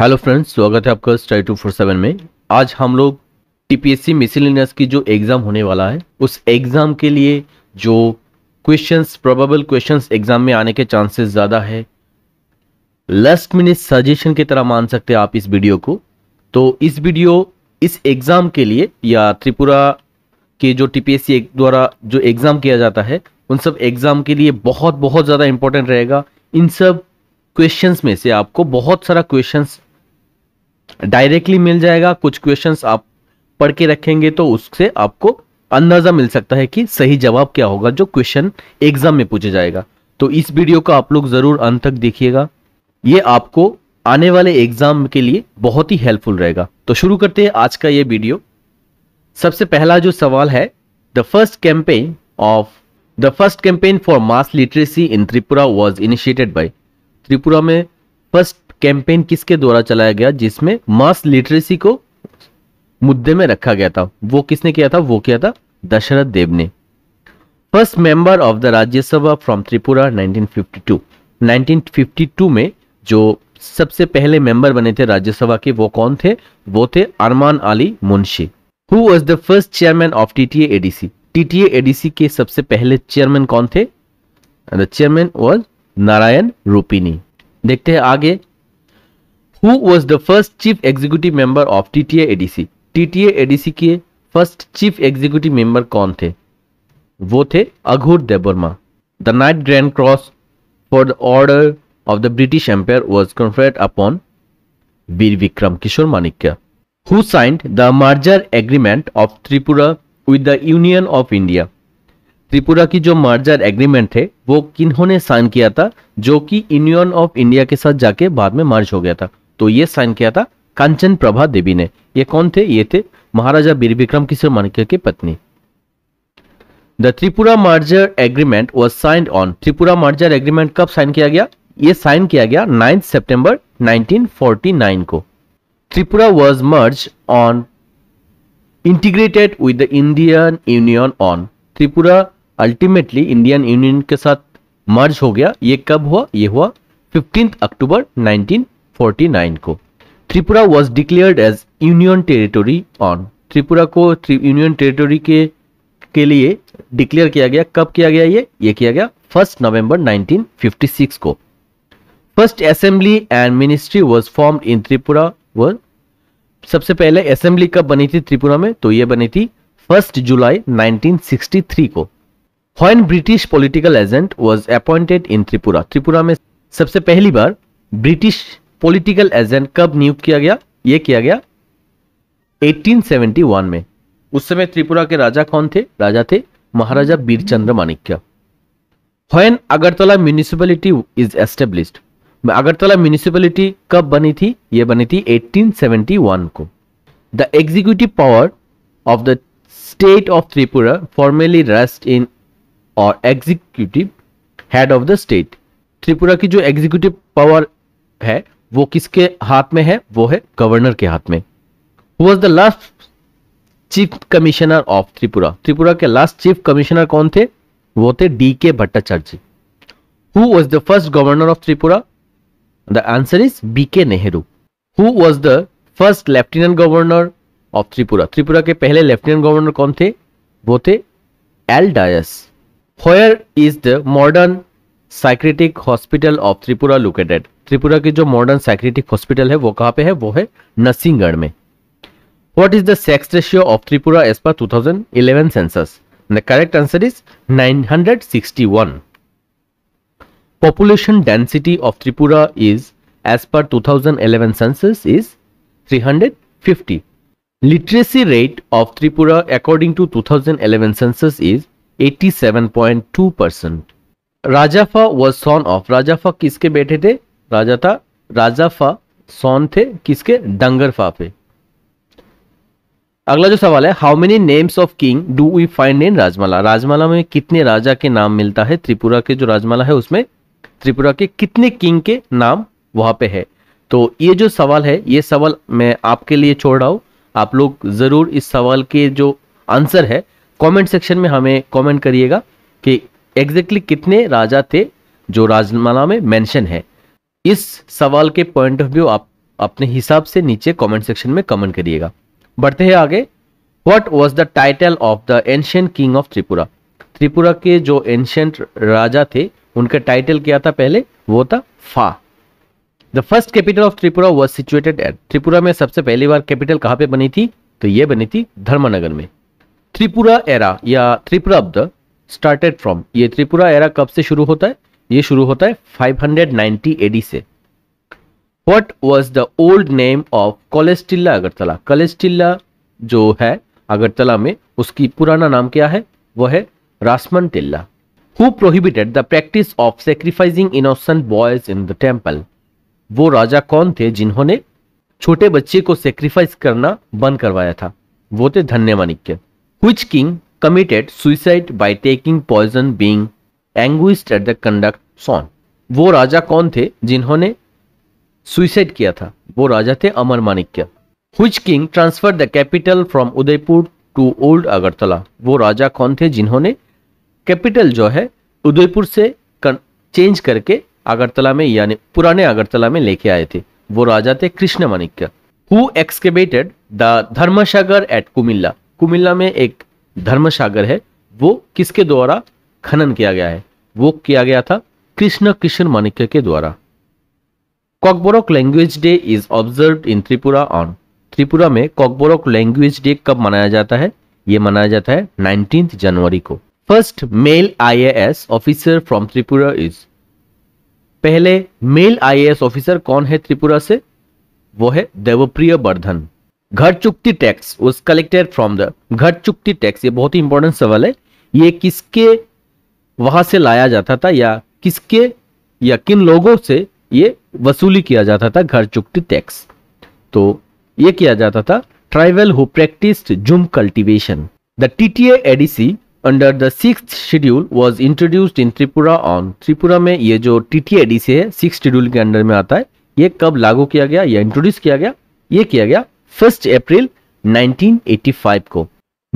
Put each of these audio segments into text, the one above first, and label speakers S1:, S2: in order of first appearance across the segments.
S1: Hello friends स्वागत है आपका स्टाई टू फोर सेवन में आज हम लोग टीपीएससी मिसिलिनियस की जो एग्ज़ाम होने वाला है उस एग्ज़ाम के लिए जो क्वेश्चंस प्रोबेबल क्वेश्चंस एग्ज़ाम में आने के चांसेस ज़्यादा है लास्ट मिनट सजेशन की तरह मान सकते हैं आप इस वीडियो को तो इस वीडियो इस एग्ज़ाम के लिए या त्रिपुरा के जो टीपीएससी द्वारा जो एग्ज़ाम किया जाता है उन सब एग्ज़ाम के लिए बहुत बहुत ज़्यादा इंपॉर्टेंट रहेगा इन सब क्वेश्चंस में से आपको बहुत सारा क्वेश्चंस डायरेक्टली मिल जाएगा कुछ क्वेश्चंस आप पढ़ के रखेंगे तो उससे आपको अंदाजा मिल सकता है कि सही जवाब क्या होगा जो क्वेश्चन एग्जाम में पूछा जाएगा तो इस वीडियो को आप लोग जरूर अंत तक देखिएगा ये आपको आने वाले एग्जाम के लिए बहुत ही हेल्पफुल रहेगा तो शुरू करते हैं आज का ये वीडियो सबसे पहला जो सवाल है the first campaign of the first campaign for mass literacy in Tripura was initiated by Tripura में फर्स्ट कैंपेन किसके द्वारा चलाया गया जिसमें मास लिटरेसी को मुद्दे में रखा गया था वो किसने किया था वो किया था दशरथ देव ने first member of the Rajya Sabha from Tripura 1952 1952 में जो सबसे पहले मेंबर बने थे राज्यसभा के वो कौन थे वो थे Arman Ali Munshi who was the first chairman of TTA ADC TTA ADC के सबसे पहले चेयरमैन कौन थे the chairman was Narayan Rupini देखते हैं आगे who was the first chief executive member of TTA ADC TTA ADC के फर्स्ट चीफ एग्जीक्यूटिव मेंबर कौन थे वो थे Aghor Debbarma the knight grand cross for the order of the British empire was conferred upon Bir Bikram Kishore Manikya who signed the merger agreement of Tripura with the union of India Tripura की जो merger agreement है वो किन्होंने sign किया था जो कि यूनियन ऑफ इंडिया के साथ जाके बाद में मार्च हो गया था तो ये साइन किया था कंचन प्रभा देवी ने ये कौन थे ये थे महाराजा बीर विक्रम किशोर माणिक्य की पत्नी the Tripura merger agreement was signed on Tripura merger agreement कब साइन किया गया ये साइन किया गया नाइन्थ सितंबर 1949 को Tripura was merge on integrated with the Indian union on Tripura ultimately Indian union के साथ मर्ज हो गया ये कब हुआ ये हुआ फिफ्टींथ अक्टूबर 19 1949 को Tripura was declared as union territory on Tripura को यूनियन टेरिटोरी के के लिए डिक्लेयर किया गया कब किया गया ये ये किया गया फर्स्ट नवंबर 1956 को first assembly and ministry was form in Tripura वर सबसे पहले असेंबली कब बनी थी त्रिपुरा में तो ये बनी थी फर्स्ट जुलाई 1963 को हॉइन British political agent was appointed in Tripura Tripura में सबसे पहली बार ब्रिटिश पॉलिटिकल एजेंट कब नियुक्त किया गया यह किया गया 1871 में उस समय त्रिपुरा के राजा कौन थे राजा थे Maharaja Birchandra Manikya when Agartala municipality is established Agartala municipality कब बनी थी यह बनी थी 1871 को the executive power of the state of Tripura formally rest in और executive head of the state Tripura की जो एग्जीक्यूटिव पावर है वो किसके हाथ में है वो है गवर्नर के हाथ में was the last chief commissioner of Tripura Tripura के लास्ट चीफ कमिश्नर कौन थे वो थे D K Bhattacharya who was the first governor of Tripura the answer is B K Nehru who was the first lieutenant governor of Tripura Tripura के पहले लेफ्टिनेंट गवर्नर कौन थे वो थे L Dias where is the modern psychiatric hospital of Tripura located Tripura की जो modern psychiatric hospital है वो कहाँ पे है वो है नरसिंहगढ़ में What is the sex ratio of Tripura as per 2011 census? And the correct answer is 961. Population density of Tripura is as per 2011 census is 350. Literacy rate of Tripura according to 2011 census is 87.2%. राजाफा व सोन of राजाफा किसके बेटे थे राजा था राजाफा सोन थे किसके डंगरफा पे अगला जो सवाल है how many names of king do we find in Rajmala Rajmala में कितने राजा के नाम मिलता है त्रिपुरा के जो राजमाला है उसमें त्रिपुरा के कितने किंग के नाम वहां पे है तो ये जो सवाल है ये सवाल मैं आपके लिए छोड़ रहा हूं आप लोग ज़रूर इस सवाल के जो आंसर है कमेंट सेक्शन में हमें कमेंट करिएगा कि एग्जैक्टली exactly कितने राजा थे जो राजमाला में मेंशन है इस सवाल के पॉइंट ऑफ व्यू आप अपने हिसाब से नीचे कमेंट सेक्शन में कमेंट करिएगा बढ़ते हैं आगे what was the title of the ancient king of Tripura Tripura के जो एंशियंट राजा थे उनका टाइटल क्या था पहले वो था फा the first capital of Tripura was situated at Tripura में सबसे पहली बार कैपिटल कहाँ पे बनी थी तो ये बनी थी धर्मनगर में त्रिपुरा एरा या त्रिपुरा अब्द तो स्टार्टेड फ्रॉम ये त्रिपुरा एरा कब से शुरू होता है ये शुरू होता है 590 एडी से what was the old name of Kolestilla Agartala Kalestilla जो है अगरतला में उसकी पुराना नाम क्या है वह है Rasman Tilla who prohibited the practice of sacrificing innocent boys in the temple वो राजा कौन थे जिन्होंने छोटे बच्चे को सेक्रीफाइस करना बंद करवाया था वो थे Dhanya Manikya which king committed suicide by taking poison being anguished at the conduct son वो राजा कौन थे जिन्होंने सुइसाइड किया था वो राजा थे Amar Manikya which king transfer the capital from Udaipur to old Agartala वो राजा कौन थे जिन्होंने कैपिटल जो है उदयपुर से कर, चेंज करके अगरतला में यानी पुराने अगरतला में लेके आए थे वो राजा थे Krishna Manikya who excavated the Dharmasagar at Comilla Comilla में एक धर्म सागर है वो किसके द्वारा खनन किया गया है वो किया गया था कृष्ण किशन माणिक्य के द्वारा Kokborok language day is observe in Tripura on Tripura में कॉकबोरक लैंग्वेज डे कब मनाया जाता है ये मनाया जाता है नाइनटीन जनवरी को first male IAS officer from Tripura is पहले मेल आईएएस ऑफिसर कौन है त्रिपुरा से वो है Debapriya Bardhan Ghar Chukti tax was collected from the Ghar Chukti tax ये बहुत ही इंपॉर्टेंट सवाल है ये किसके वहां से लाया जाता था या किसके या किन लोगों से ये वसूली किया जाता था घर चुक्ति टैक्स तो ये किया जाता था tribal who practised jhum cultivation the TTA ADC under the six schedule was introduced in Tripura on Tripura में ये जो टीटीए एडीसी है सिक्स शेड्यूल के अंडर में आता है ये कब लागू किया गया या इंट्रोड्यूस किया गया ये किया गया फर्स्ट अप्रैल 1985 को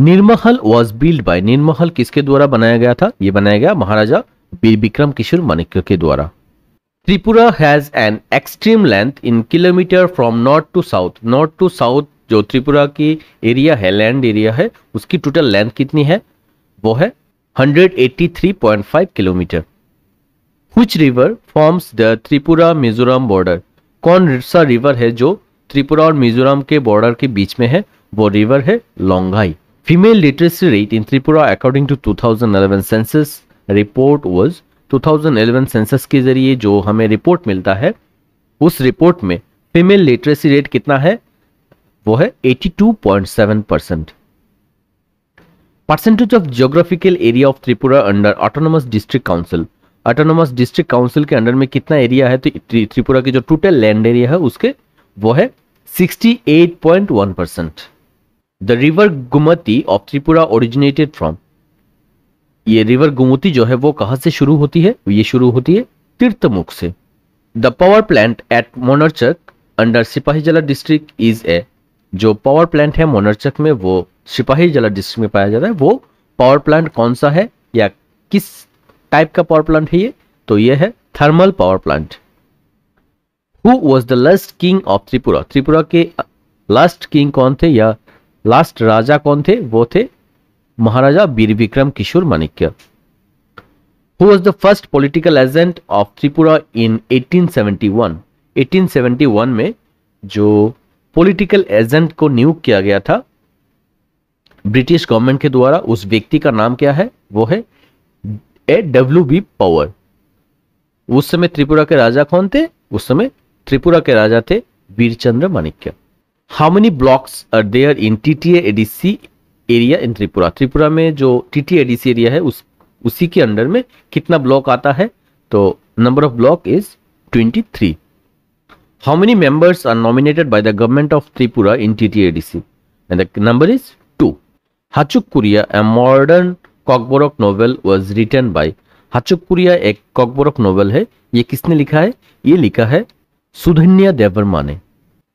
S1: Neermahal was build by Neermahal किसके द्वारा बनाया गया था यह बनाया गया महाराजा बीर विक्रम किशोर माणिक्य के द्वारा Tripura has an extreme length in kilometre from north to south north to south जो त्रिपुरा की एरिया है लैंड एरिया है उसकी टोटल लेंथ कितनी है वो है 183.5 kilometre which river forms the Tripura Mizoram border कौन सा रिवर है जो त्रिपुरा और मिजोरम के बॉर्डर के बीच में है वो रिवर है Longai female literacy rate in Tripura according to 2011 census report was 2011 census के जरिए जो हमें रिपोर्ट मिलता है उस रिपोर्ट में फीमेल लिटरेसी रेट कितना है वो है 82.7 percent percentage of geographical area of Tripura under autonomous district council autonomous district council के अंडर में कितना एरिया है तो त्रिपुरा की जो टोटल लैंड एरिया है उसके वो है 68.1 percent the river Gumti of Tripura originated from ये रिवर गुमती जो है वो कहां से शुरू होती है ये शुरू होती है तीर्थमुख से the power plant at Monarchak under Sepahijala district is a जो पावर प्लांट है मोनरचक में वो सिपाही जला डिस्ट्रिक्ट में पाया जाता है वो पावर प्लांट कौन सा है या किस टाइप का पावर प्लांट है ये तो ये है thermal power plant who was the last king of Tripura Tripura के लास्ट किंग कौन थे या लास्ट राजा कौन थे वो थे Maharaja Bir Bikram Kishore Manikya who was the first political agent of Tripura in 1871 1871 में जो पोलिटिकल एजेंट को नियुक्त किया गया था ब्रिटिश गवर्नमेंट के द्वारा उस व्यक्ति का नाम क्या है वो है ए डब्ल्यू बी पावर उस समय त्रिपुरा के राजा कौन थे उस समय त्रिपुरा के राजा थे Birchandra Manikya how many blocks are there in TTA ADC area in Tripura Tripura में जो टीटीए एडीसी एरिया है उस उसी के अंडर में कितना ब्लॉक आता है तो number of block is 23 how many members are nominated by the government of Tripura in TTADC? And the number is 2. Hachukuriya, a modern Kokborok novel was written by Hachukuriya एक कॉकबोरक नोवेल है ये किसने लिखा है ये लिखा है Sudhanya Devarmane.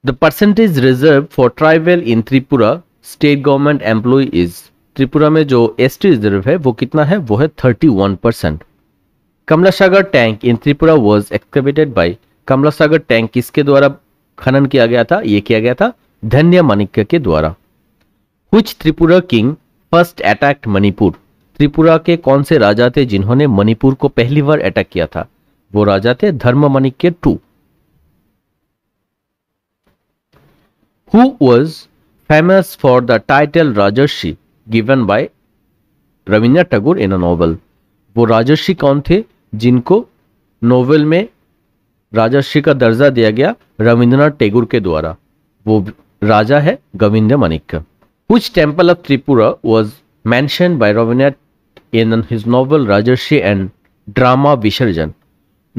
S1: The percentage reserved for tribal in Tripura state government employee is Tripura में जो एस टी रिजर्व है वो कितना है वो है thirty one percent Kamala Sagar tank in Tripura was excavated by Kamala Sagar tank किसके द्वारा खनन किया गया था ये किया गया था धन्य माणिक्य के द्वारा कुछ Tripura king first attacked Manipur Tripura के कौन से राजा थे जिन्होंने मणिपुर को पहली बार अटैक किया था वो राजा थे Dharma Manikya two who was famous for the title Rajarshi given by rabindranath tagore in a novel वो rajarshi कौन थे जिनको novel में rajarshi का दर्जा दिया गया rabindranath tagore के द्वारा वो राजा है Govind मानिक्य which temple of Tripura was mentioned by rabindranath in his novel Rajarshi and drama visarjan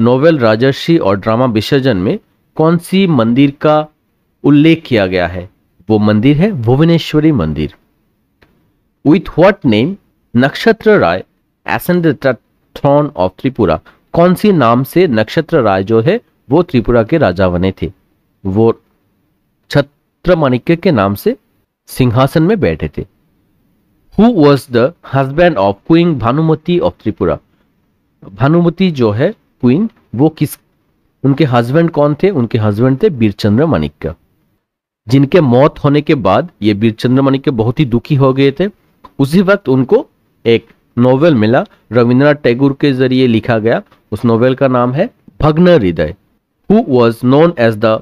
S1: novel rajarshi और drama visarjan में कौन सी मंदिर का उल्लेख किया गया है वो मंदिर है भुवनेश्वरी मंदिर with what name Nakshatra Rai ascend throne of Tripura कौन सी नाम से नक्षत्र राय जो है वो त्रिपुरा के राजा बने थे वो छत्र मणिक्य के नाम से सिंहासन में बैठे थे who was the husband of queen Bhanumati of Tripura Bhanumati जो है क्वीन वो किस उनके हस्बैंड कौन थे उनके हस्बैंड थे बीरचंद्र माणिक्य जिनके मौत होने के बाद ये बीरचंद्र माणिक्य बहुत ही दुखी हो गए थे उसी वक्त उनको एक नोवेल मिला रविंद्रनाथ टैगोर के जरिए लिखा गया उस नोवेल का नाम है Bhagna Hriday who was known as the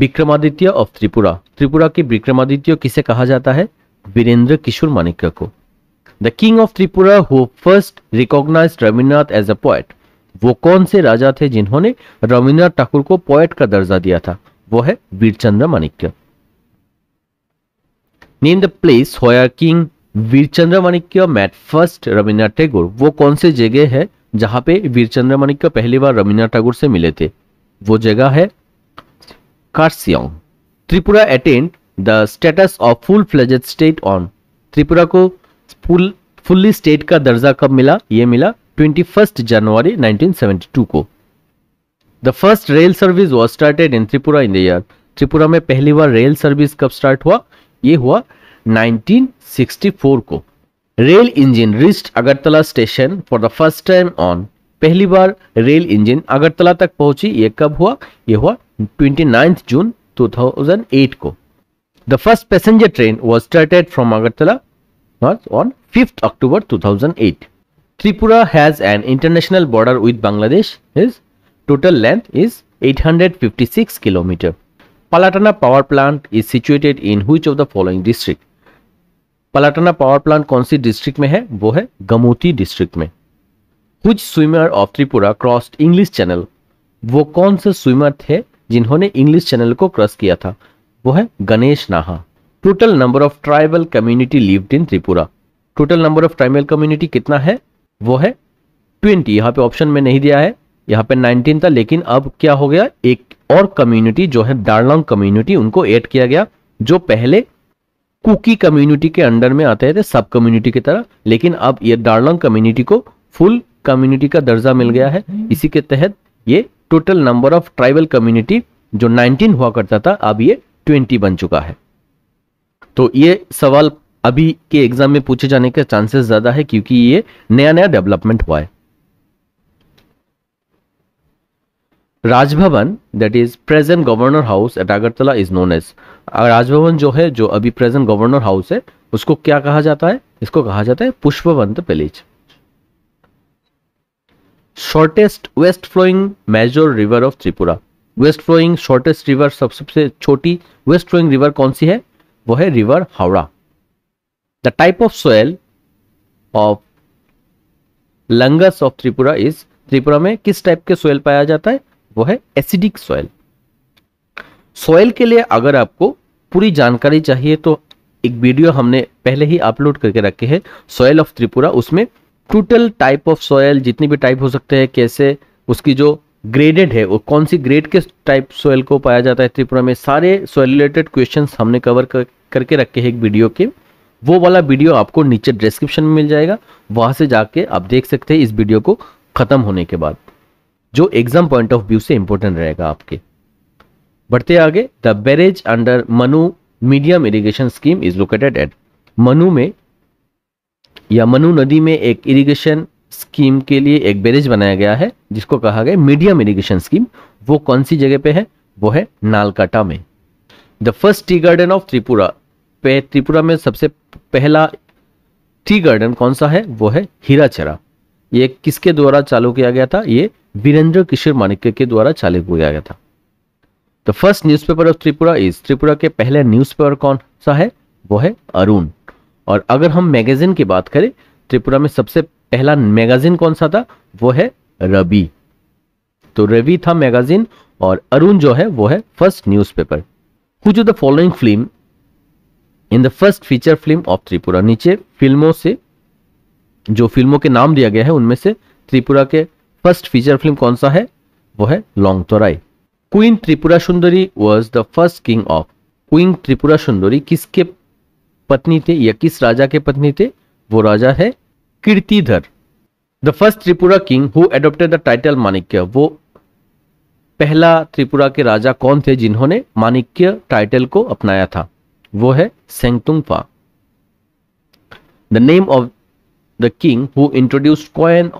S1: Vikramaditya of Tripura Tripura के विक्रमादित्य किसे कहा जाता है वीरेंद्र किशोर माणिक्य को the king of Tripura who first recognise Rabindranath as a poet वो कौन से राजा थे जिन्होंने रविन्द्रनाथ ठाकुर को पोएट का दर्जा दिया था वो है Virchandra Manikya name the place where king Veer Chandramanikya met first Rabindranath Tagore वो कौन से जगह है जहां पे वीर चंद्रमाणिक्य पहली बार रविन्द्रनाथ टैगोर से मिले थे वो जगह है Kurseong Tripura attend the status of full fledged state on Tripura को फुल फुल्ली स्टेट का दर्जा कब मिला ये मिला ट्वेंटी फर्स्ट जनवरी 1972 को the first rail service was started in Tripura in the year Tripura में पहली बार रेल सर्विस कब स्टार्ट हुआ ये हुआ 1964 को rail engine reached Agartala station for the first time on पहली बार रेल इंजन अगरतला तक पहुंची ये कब हुआ ये हुआ 29 जून 2008 को the first passenger train was started from Agartala on fifth October 2008. Tripura has an international border with Bangladesh Its total length is 856 kilometre Palatana power plant is situated in which of the following district? Palatana power plant कौन सी district में है वो है गमोती district में कुछ swimmer of Tripura crossed English channel वो कौन से स्विमर थे जिन्होंने इंग्लिश चैनल को क्रॉस किया था वो है Ganesh Naha total number of tribal community lived in Tripura total number of tribal community कितना है वो है ट्वेंटी यहाँ पे ऑप्शन में नहीं दिया है यहाँ पे 19 था लेकिन अब क्या हो गया एक और कम्युनिटी जो है दार्लंग कम्युनिटी उनको ऐड किया गया जो पहले कुकी कम्युनिटी के अंडर में आते थे सब कम्युनिटी की तरह लेकिन अब ये दार्लंग कम्युनिटी को फुल कम्युनिटी का दर्जा मिल गया है इसी के तहत ये total number of tribal community जो 19 हुआ करता था अब ये 20 बन चुका है तो ये सवाल अभी के एग्जाम में पूछे जाने के चांसेस ज्यादा है क्योंकि ये नया नया डेवलपमेंट हुआ है Rajbhavan that is present governor house at Agartala is known as Rajbhavan जो है जो अभी प्रेजेंट गवर्नर हाउस है उसको क्या कहा जाता है इसको कहा जाता है Pushpabanta palace shortest west flowing major river of Tripura west flowing shortest river सबसे छोटी वेस्ट फ्लोइंग रिवर कौन सी है वो है river Howrah the type of soil of lungas of Tripura is Tripura में किस टाइप के सोयल पाया जाता है वो है एसिडिक सॉयल सॉयल के लिए अगर आपको पूरी जानकारी चाहिए तो एक वीडियो हमने पहले ही अपलोड करके रखे हैं सॉयल ऑफ त्रिपुरा उसमें टोटल टाइप ऑफ सॉयल जितनी भी टाइप हो सकते हैं कैसे उसकी जो ग्रेडेड है वो कौन सी ग्रेड के टाइप सॉयल को पाया जाता है त्रिपुरा में सारे सॉयल रिलेटेड क्वेश्चन हमने कवर कर, करके रखे हैं एक वीडियो के वो वाला वीडियो आपको नीचे डिस्क्रिप्शन में मिल जाएगा वहां से जाके आप देख सकते हैं इस वीडियो को ख़त्म होने के बाद जो एग्जाम पॉइंट ऑफ व्यू से इंपॉर्टेंट रहेगा आपके बढ़ते आगे the barrage under Manu medium irrigation scheme is located at Manu में या मनु नदी में एक इरीगेशन स्कीम के लिए एक बैरेज बनाया गया है जिसको कहा गया मीडियम इरीगेशन स्कीम वो कौन सी जगह पे है वो है नालकाटा में the first tea garden of Tripura पे त्रिपुरा में सबसे पहला टी गार्डन कौन सा है वो है हीराचरा ये किसके द्वारा चालू किया गया था ये वीरेंद्र किशोर माणिक्य के द्वारा चालित किया गया था the first newspaper of Tripura is Tripura के पहले न्यूज पेपर कौन सा है वो है अरुण और अगर हम मैगजीन की बात करें त्रिपुरा में सबसे पहला मैगजीन कौन सा था वो है रवि तो रवि था मैगजीन और अरुण जो है वो है फर्स्ट न्यूज कुछ the following film in the first feature film of Tripura नीचे फिल्मों से जो फिल्मों के नाम दिया गया है उनमें से त्रिपुरा के फर्स्ट फीचर फिल्म कौन सा है वो है long लॉन्गतोराई queen Tripura Sundari was the first king of queen Tripura Sundari किसके पत्नी थे या किस राजा के पत्नी थे वो राजा है Kirtidhar the first Tripura king who adopted the title Manikya वो पहला त्रिपुरा के राजा कौन थे जिन्होंने माणिक्य टाइटल को अपनाया था वो है Sengtungpha the name of the king who introduced coin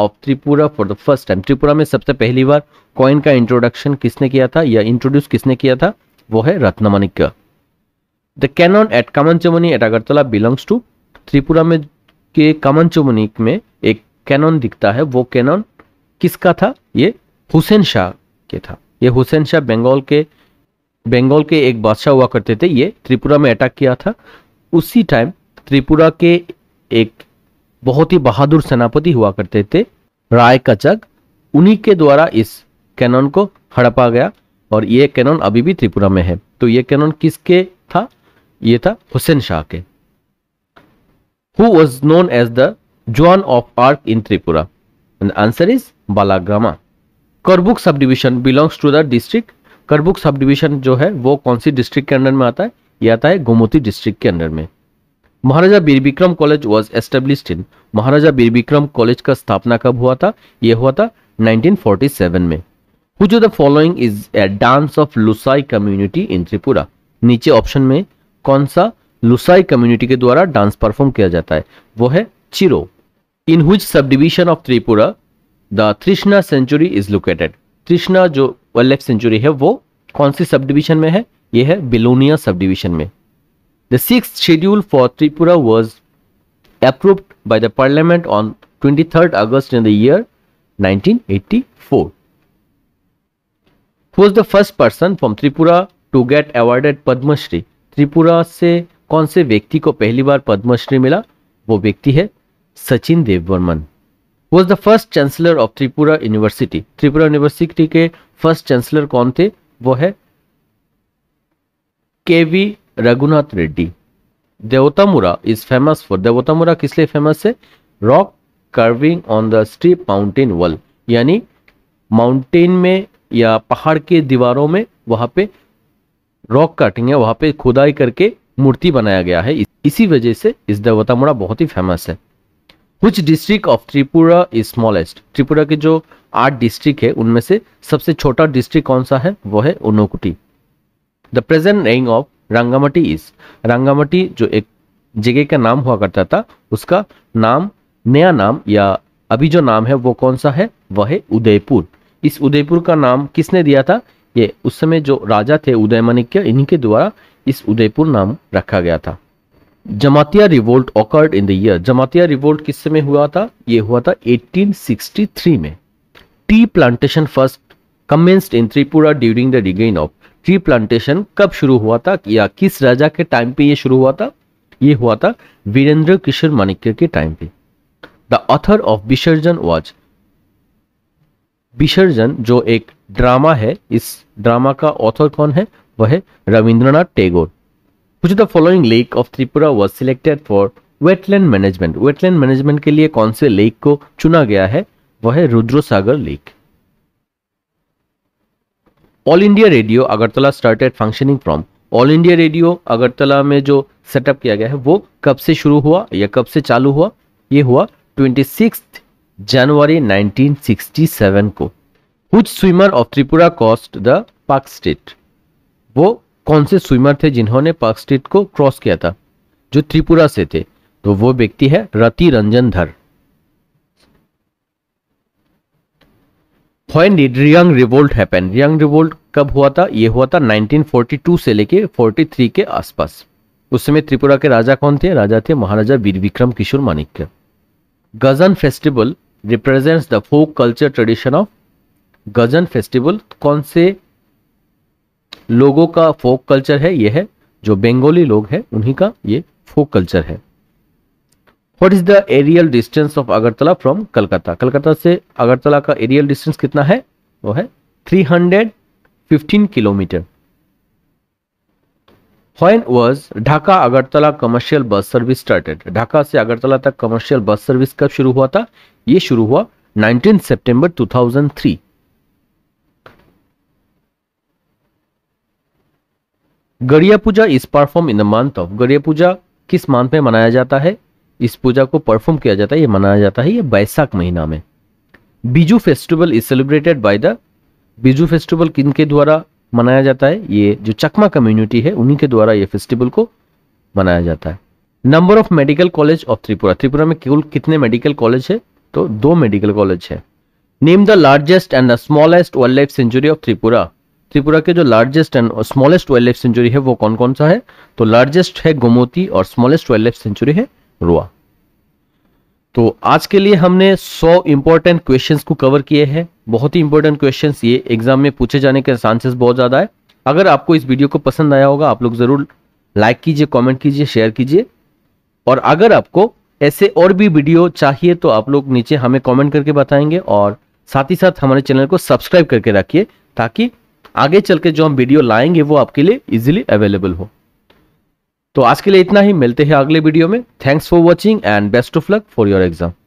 S1: of Tripura for the first time Tripura में सबसे पहली बार कॉइन का इंट्रोडक्शन किसने किया था या इंट्रोड्यूस किसने किया था वो है Ratnamanikya the cannon at Kaman Chowmuhani at Agartala belongs to Tripura में के कामन चमनी में एक कैनॉन दिखता है वो कैनॉन किसका था ये हुसैन शाह के था ये हुसैन शाह बंगाल के बंगाल के एक बादशाह हुआ करते थे ये त्रिपुरा में अटैक किया था उसी टाइम त्रिपुरा के एक बहुत ही बहादुर सेनापति हुआ करते थे राय कचक उन्हीं के द्वारा इस कैनन को हड़पा गया और ये कैनन अभी भी त्रिपुरा में है तो ये कैनन किसके था ये था हुसैन शाह के who was known as the Joan of Arc in Tripura answer is Balagrama Karbook sub division belongs to the district Karbook sub division जो है वो कौन सी डिस्ट्रिक्ट के अंडर में आता है ये आता है गोमोती डिस्ट्रिक्ट के अंडर में Maharaja Bir Bikram college was establish in Maharaja Bir Bikram college का स्थापना कब हुआ था यह हुआ था 1947 में which the following is a dance of Lushai community in Tripura नीचे ऑप्शन में कौन सा लुसाई कम्युनिटी के द्वारा डांस परफॉर्म किया जाता है वो है Cheraw in which sub division of Tripura the Trishna sanctuary is located Trishna जो वाइल्ड लाइफ सेंचुरी है वो कौन सी सब डिविजन में है यह है बिलोनिया सब डिविजन में The sixth schedule for Tripura was approved by the parliament on 23rd August in the year 1984. Who was the first person from Tripura to get awarded Padma Shri? Tripura se Tripura से कौन से व्यक्ति को पहली बार पद्मश्री मिला वो व्यक्ति है Sachin Debbarman was the first chancellor of Tripura university Tripura university के फर्स्ट चांसलर कौन थे वो है K V Raghunath Reddy Debtamura is famous for Debtamura किस लिए फेमस है rock carving on the steep mountain wall यानी माउंटेन में या पहाड़ के दीवारों में वहां पे रॉक कटिंग है वहां पे खुदाई करके मूर्ति बनाया गया है इसी वजह से इस देवतामुरा बहुत ही फेमस है कुछ district of Tripura is smallest Tripura के जो आठ डिस्ट्रिक्ट है उनमें से सबसे छोटा डिस्ट्रिक्ट कौन सा है वो है Unakoti the present range of Rangamati is Rangamati जो एक जगह का नाम हुआ करता था उसका नाम नया नाम या अभी जो नाम है वो कौन सा है वह है उदयपुर इस उदयपुर का नाम किसने दिया था ये उस समय जो राजा थे उदयमानिक्य इन्हीं के द्वारा इस उदयपुर नाम रखा गया था Jamatia revolt occurred in the year Jamatia revolt किस समय हुआ था ये हुआ था 1863 में tea plantation first commenced in Tripura during the reign of tree plantation कब शुरू हुआ था या किस राजा के टाइम पे ये शुरू हुआ था ये हुआ था वीरेंद्र किशोर माणिक्य के टाइम पे the author of Visarjan was Visarjan जो एक ड्रामा है इस ड्रामा का ऑथर कौन है वह है रविंद्रनाथ टेगोर कुछ the following lake of Tripura was selected for wetland management wetland management के लिए कौन से लेक को चुना गया है वह है Rudra Sagar lake all India radio Agartala started functioning from all India radio Agartala में जो सेटअप किया गया है वो कब से शुरू हुआ या कब से चालू हुआ ये हुआ ट्वेंटी जनवरी 1967 को कुछ swimmer of Tripura crossed the Palk strait वो कौन से स्विमर थे जिन्होंने पार्क स्टेट को क्रॉस किया था जो त्रिपुरा से थे तो वो व्यक्ति है रति Ranjan Dhar when did Reang revolt happen Reang revolt कब हुआ था ये हुआ था 1942 से लेके 43 के आसपास उस समय त्रिपुरा के राजा कौन थे राजा थे Maharaja Bir Bikram Kishore Manikya Gajan festival represents the folk culture tradition of Gajan festival कौन से लोगों का फोक कल्चर है ये है जो बंगाली लोग हैं उन्हीं का ये फोक कल्चर है what is the aerial distance of Agartala from Calcutta Calcutta से अगरतला का एरियल डिस्टेंस कितना है वो है 315 kilometre When was Dhaka Agartala commercial bus service started Dhaka से अगरतला तक कमर्शियल बस सर्विस कब शुरू हुआ था ये शुरू हुआ 19 September 2003 Garia Puja is perform in the month of Garia Puja किस मंथ में मनाया जाता है इस पूजा को परफॉर्म किया जाता है ये मनाया जाता है ये बैसाख महीना में Biju festival is celebrated by the Biju festival किन के द्वारा मनाया जाता है ये जो चकमा कम्युनिटी है उन्हीं के द्वारा ये फेस्टिवल को मनाया जाता है number of medical college of Tripura Tripura में केवल कितने मेडिकल कॉलेज है तो दो मेडिकल कॉलेज है name the largest and the smallest wild life sanctuary of Tripura Tripura के जो largest and smallest wild life sanctuary है वो कौन कौन सा है तो लार्जेस्ट है गोमोती और स्मॉलेस्ट वाइल्ड लाइफ सेंचुरी है रोआ तो आज के लिए हमने 100 इंपॉर्टेंट क्वेश्चंस को कवर किए हैं बहुत ही इंपॉर्टेंट क्वेश्चंस ये एग्जाम में पूछे जाने के चांसेस बहुत ज़्यादा है अगर आपको इस वीडियो को पसंद आया होगा आप लोग ज़रूर लाइक कीजिए कमेंट कीजिए शेयर कीजिए और अगर आपको ऐसे और भी वीडियो चाहिए तो आप लोग नीचे हमें कमेंट करके बताएंगे और साथ ही साथ हमारे चैनल को सब्सक्राइब करके रखिए ताकि आगे चल के जो हम वीडियो लाएंगे वो आपके लिए इजीली अवेलेबल हो तो आज के लिए इतना ही मिलते हैं अगले वीडियो में thanks for watching and best of luck for your exam